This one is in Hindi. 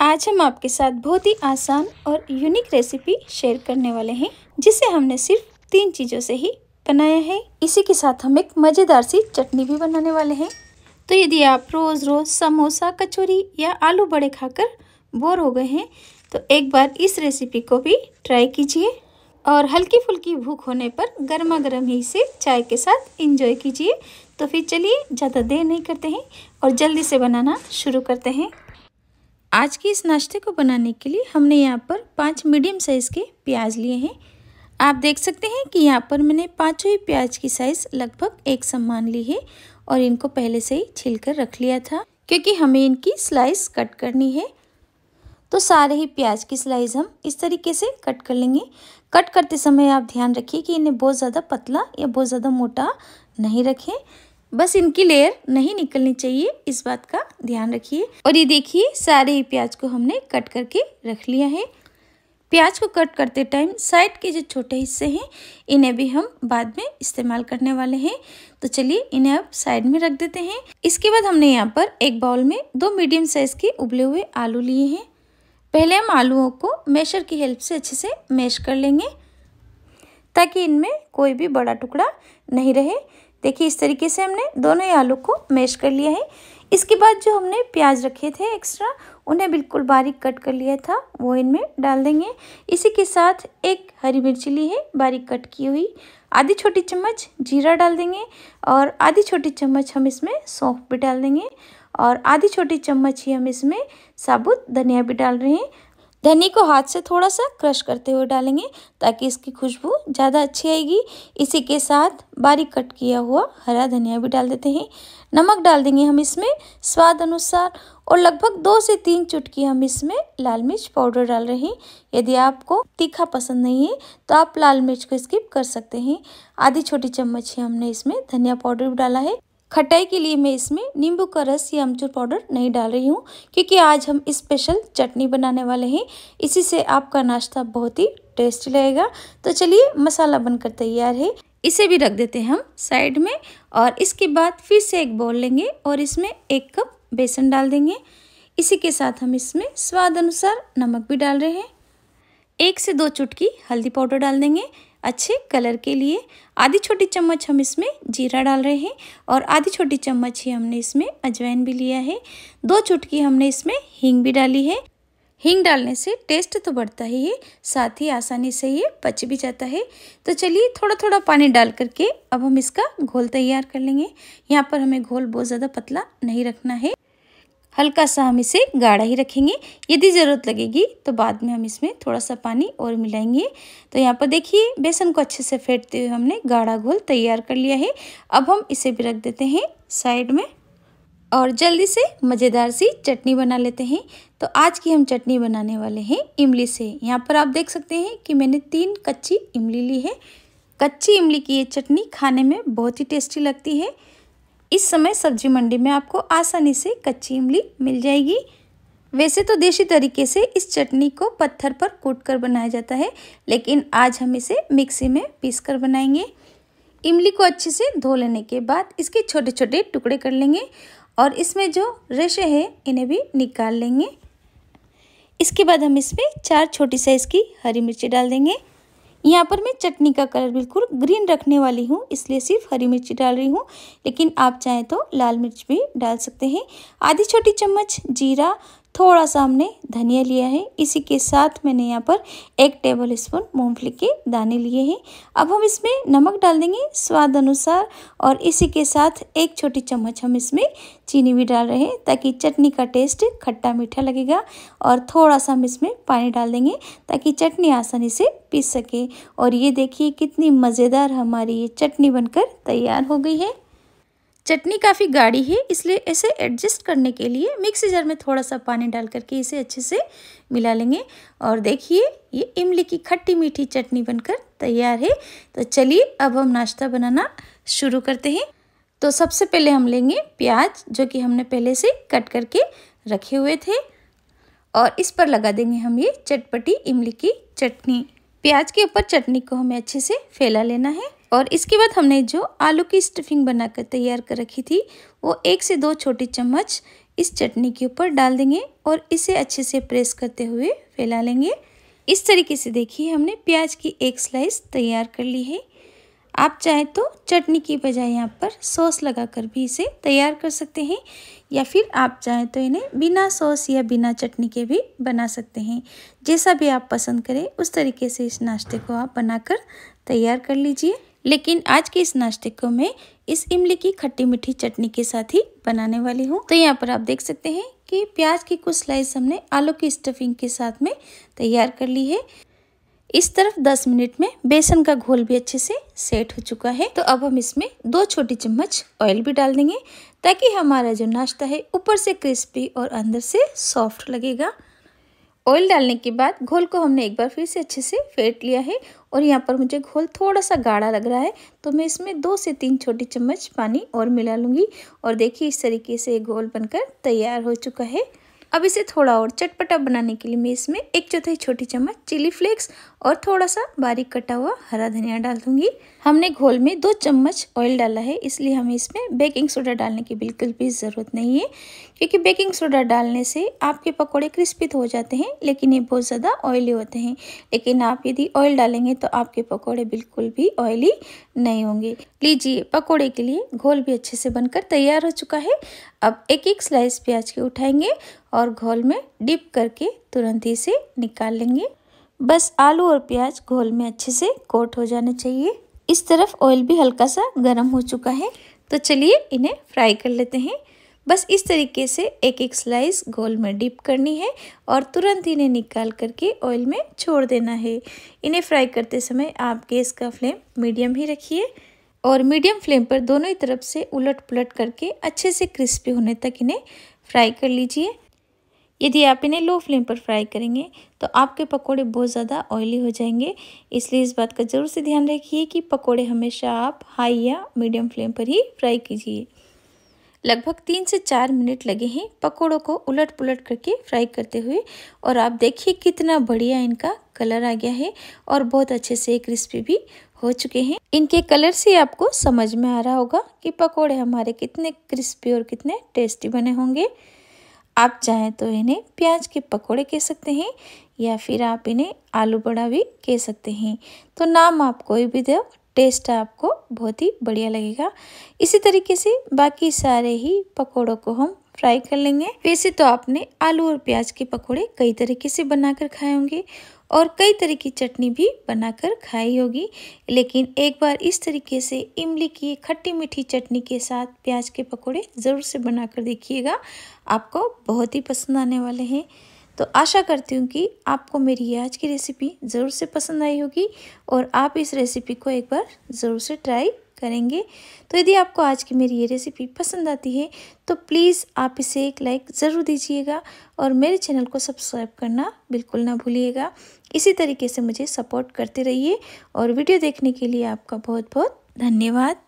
आज हम आपके साथ बहुत ही आसान और यूनिक रेसिपी शेयर करने वाले हैं जिसे हमने सिर्फ तीन चीज़ों से ही बनाया है इसी के साथ हम एक मज़ेदार सी चटनी भी बनाने वाले हैं तो यदि आप रोज़ रोज़ समोसा कचौरी या आलू बड़े खाकर बोर हो गए हैं तो एक बार इस रेसिपी को भी ट्राई कीजिए और हल्की फुल्की भूख होने पर गर्मा गर्म ही इसे चाय के साथ इंजॉय कीजिए तो फिर चलिए ज़्यादा देर नहीं करते हैं और जल्दी से बनाना शुरू करते हैं आज के इस नाश्ते को बनाने के लिए हमने यहाँ पर पाँच मीडियम साइज़ के प्याज लिए हैं आप देख सकते हैं कि यहाँ पर मैंने पाँचों ही प्याज की साइज़ लगभग एक समान ली है और इनको पहले से ही छील कर रख लिया था क्योंकि हमें इनकी स्लाइस कट करनी है तो सारे ही प्याज की स्लाइस हम इस तरीके से कट कर लेंगे कट करते समय आप ध्यान रखिए कि इन्हें बहुत ज़्यादा पतला या बहुत ज़्यादा मोटा नहीं रखें बस इनकी लेयर नहीं निकलनी चाहिए इस बात का ध्यान रखिए और ये देखिए सारे ही प्याज को हमने कट करके रख लिया है प्याज को कट करते टाइम साइड के जो छोटे हिस्से हैं इन्हें भी हम बाद में इस्तेमाल करने वाले हैं तो चलिए इन्हें अब साइड में रख देते हैं इसके बाद हमने यहाँ पर एक बाउल में दो मीडियम साइज़ के उबले हुए आलू लिए हैं पहले हम आलूओं को मैशर की हेल्प से अच्छे से मैश कर लेंगे ताकि इनमें कोई भी बड़ा टुकड़ा नहीं रहे देखिए इस तरीके से हमने दोनों ही आलू को मैश कर लिया है इसके बाद जो हमने प्याज रखे थे एक्स्ट्रा उन्हें बिल्कुल बारीक कट कर लिया था वो इनमें डाल देंगे इसी के साथ एक हरी मिर्ची ली है बारीक कट की हुई आधी छोटी चम्मच जीरा डाल देंगे और आधी छोटी चम्मच हम इसमें सौंफ भी डाल देंगे और आधी छोटी चम्मच ही हम इसमें साबुत धनिया भी डाल रहे हैं धनी को हाथ से थोड़ा सा क्रश करते हुए डालेंगे ताकि इसकी खुशबू ज़्यादा अच्छी आएगी इसी के साथ बारीक कट किया हुआ हरा धनिया भी डाल देते हैं नमक डाल देंगे हम इसमें स्वाद अनुसार और लगभग दो से तीन चुटकी हम इसमें लाल मिर्च पाउडर डाल रहे हैं यदि आपको तीखा पसंद नहीं है तो आप लाल मिर्च को स्किप कर सकते हैं आधी छोटी चम्मच ही हमने इसमें धनिया पाउडर भी डाला है खटाई के लिए मैं इसमें नींबू का रस या अमचूर पाउडर नहीं डाल रही हूँ क्योंकि आज हम स्पेशल चटनी बनाने वाले हैं इसी से आपका नाश्ता बहुत ही टेस्टी लगेगा तो चलिए मसाला बनकर तैयार है इसे भी रख देते हैं हम साइड में और इसके बाद फिर से एक बॉल लेंगे और इसमें एक कप बेसन डाल देंगे इसी के साथ हम इसमें स्वाद अनुसार नमक भी डाल रहे हैं एक से दो चुटकी हल्दी पाउडर डाल देंगे अच्छे कलर के लिए आधी छोटी चम्मच हम इसमें जीरा डाल रहे हैं और आधी छोटी चम्मच ही हमने इसमें अजवाइन भी लिया है दो चुटकी हमने इसमें हींग भी डाली है हींग डालने से टेस्ट तो बढ़ता ही है साथ ही आसानी से ये पच भी जाता है तो चलिए थोड़ा थोड़ा पानी डाल करके अब हम इसका घोल तैयार कर लेंगे यहाँ पर हमें घोल बहुत ज़्यादा पतला नहीं रखना है हल्का सा हम इसे गाढ़ा ही रखेंगे यदि ज़रूरत लगेगी तो बाद में हम इसमें थोड़ा सा पानी और मिलाएंगे तो यहाँ पर देखिए बेसन को अच्छे से फेंटते हुए हमने गाढ़ा घोल तैयार कर लिया है अब हम इसे भी रख देते हैं साइड में और जल्दी से मज़ेदार सी चटनी बना लेते हैं तो आज की हम चटनी बनाने वाले हैं इमली से यहाँ पर आप देख सकते हैं कि मैंने तीन कच्ची इमली ली है कच्ची इमली की ये चटनी खाने में बहुत ही टेस्टी लगती है इस समय सब्जी मंडी में आपको आसानी से कच्ची इमली मिल जाएगी वैसे तो देसी तरीके से इस चटनी को पत्थर पर कूट कर बनाया जाता है लेकिन आज हम इसे मिक्सी में पीस कर बनाएंगे इमली को अच्छे से धो लेने के बाद इसके छोटे छोटे टुकड़े कर लेंगे और इसमें जो रेशे हैं इन्हें भी निकाल लेंगे इसके बाद हम इसमें चार छोटी साइज़ की हरी मिर्ची डाल देंगे यहाँ पर मैं चटनी का कलर बिल्कुल ग्रीन रखने वाली हूँ इसलिए सिर्फ हरी मिर्ची डाल रही हूँ लेकिन आप चाहें तो लाल मिर्च भी डाल सकते हैं आधी छोटी चम्मच जीरा थोड़ा सा हमने धनिया लिया है इसी के साथ मैंने यहाँ पर एक टेबल स्पून मूँगफली के दाने लिए हैं अब हम इसमें नमक डाल देंगे स्वाद अनुसार और इसी के साथ एक छोटी चम्मच हम इसमें चीनी भी डाल रहे हैं ताकि चटनी का टेस्ट खट्टा मीठा लगेगा और थोड़ा सा हम इसमें पानी डाल देंगे ताकि चटनी आसानी से पीस सके और ये देखिए कितनी मज़ेदार हमारी ये चटनी बनकर तैयार हो गई है चटनी काफ़ी गाढ़ी है इसलिए इसे एडजस्ट करने के लिए मिक्सी जार में थोड़ा सा पानी डाल करके इसे अच्छे से मिला लेंगे और देखिए ये इमली की खट्टी मीठी चटनी बनकर तैयार है तो चलिए अब हम नाश्ता बनाना शुरू करते हैं तो सबसे पहले हम लेंगे प्याज जो कि हमने पहले से कट करके रखे हुए थे और इस पर लगा देंगे हम ये चटपटी इमली की चटनी प्याज के ऊपर चटनी को हमें अच्छे से फैला लेना है और इसके बाद हमने जो आलू की स्टफिंग बनाकर तैयार कर रखी थी वो एक से दो छोटी चम्मच इस चटनी के ऊपर डाल देंगे और इसे अच्छे से प्रेस करते हुए फैला लेंगे इस तरीके से देखिए हमने प्याज की एक स्लाइस तैयार कर ली है आप चाहें तो चटनी की बजाय यहाँ पर सॉस लगाकर भी इसे तैयार कर सकते हैं या फिर आप चाहें तो इन्हें बिना सॉस या बिना चटनी के भी बना सकते हैं जैसा भी आप पसंद करें उस तरीके से इस नाश्ते को आप बनाकर तैयार कर लीजिए लेकिन आज के इस नाश्ते को मैं इस इमली की खट्टी मीठी चटनी के साथ ही बनाने वाली हूँ तो यहाँ पर आप देख सकते हैं कि प्याज की कुछ स्लाइस हमने आलू की स्टफिंग के साथ में तैयार कर ली है इस तरफ 10 मिनट में बेसन का घोल भी अच्छे से सेट हो चुका है तो अब हम इसमें दो छोटी चम्मच ऑयल भी डाल देंगे ताकि हमारा जो नाश्ता है ऊपर से क्रिस्पी और अंदर से सॉफ्ट लगेगा ऑयल डालने के बाद घोल को हमने एक बार फिर से अच्छे से फेंट लिया है और यहाँ पर मुझे घोल थोड़ा सा गाढ़ा लग रहा है तो मैं इसमें दो से तीन छोटी चम्मच पानी और मिला लूँगी और देखिए इस तरीके से घोल बनकर तैयार हो चुका है अब इसे थोड़ा और चटपटा बनाने के लिए मैं इसमें एक चौथाई छोटी चम्मच चिली फ्लेक्स और थोड़ा सा बारीक कटा हुआ हरा धनिया डाल दूंगी हमने घोल में दो चम्मच ऑयल डाला है इसलिए हमें इसमें बेकिंग सोडा डालने की बिल्कुल भी ज़रूरत नहीं है क्योंकि बेकिंग सोडा डालने से आपके पकौड़े क्रिस्पित हो जाते हैं लेकिन ये बहुत ज़्यादा ऑयली होते हैं लेकिन आप यदि ऑयल डालेंगे तो आपके पकौड़े बिल्कुल भी ऑयली नहीं होंगे लीजिए पकौड़े के लिए घोल भी अच्छे से बनकर तैयार हो चुका है अब एक एक स्लाइस प्याज के उठाएंगे और घोल में डिप करके तुरंत ही से निकाल लेंगे बस आलू और प्याज घोल में अच्छे से कोट हो जाना चाहिए इस तरफ ऑयल भी हल्का सा गर्म हो चुका है तो चलिए इन्हें फ्राई कर लेते हैं बस इस तरीके से एक एक स्लाइस गोल में डिप करनी है और तुरंत इन्हें निकाल करके ऑयल में छोड़ देना है इन्हें फ्राई करते समय आप गैस का फ्लेम मीडियम ही रखिए और मीडियम फ्लेम पर दोनों ही तरफ से उलट पुलट करके अच्छे से क्रिस्पी होने तक इन्हें फ्राई कर लीजिए यदि आप इन्हें लो फ्लेम पर फ्राई करेंगे तो आपके पकोड़े बहुत ज़्यादा ऑयली हो जाएंगे इसलिए इस बात का ज़रूर से ध्यान रखिए कि पकोड़े हमेशा आप हाई या मीडियम फ्लेम पर ही फ्राई कीजिए लगभग तीन से चार मिनट लगे हैं पकौड़ों को उलट पुलट करके फ्राई करते हुए और आप देखिए कितना बढ़िया इनका कलर आ गया है और बहुत अच्छे से क्रिस्पी भी हो चुके हैं इनके कलर से आपको समझ में आ रहा होगा कि पकोड़े हमारे कितने क्रिस्पी और कितने टेस्टी बने होंगे आप चाहें तो इन्हें प्याज के पकोड़े कह सकते हैं या फिर आप इन्हें आलू बड़ा भी कह सकते हैं तो नाम आप कोई भी दो टेस्ट आपको बहुत ही बढ़िया लगेगा इसी तरीके से बाकी सारे ही पकौड़ों को हम फ्राई कर लेंगे वैसे तो आपने आलू और प्याज के पकौड़े कई तरीके से बनाकर खाए होंगे और कई तरह की चटनी भी बनाकर खाई होगी लेकिन एक बार इस तरीके से इमली की खट्टी मीठी चटनी के साथ प्याज के पकौड़े ज़रूर से बनाकर देखिएगा आपको बहुत ही पसंद आने वाले हैं तो आशा करती हूँ कि आपको मेरी ये आज की रेसिपी ज़रूर से पसंद आई होगी और आप इस रेसिपी को एक बार ज़रूर से ट्राई करेंगे तो यदि आपको आज की मेरी ये रेसिपी पसंद आती है तो प्लीज़ आप इसे एक लाइक ज़रूर दीजिएगा और मेरे चैनल को सब्सक्राइब करना बिल्कुल ना भूलिएगा इसी तरीके से मुझे सपोर्ट करते रहिए और वीडियो देखने के लिए आपका बहुत बहुत धन्यवाद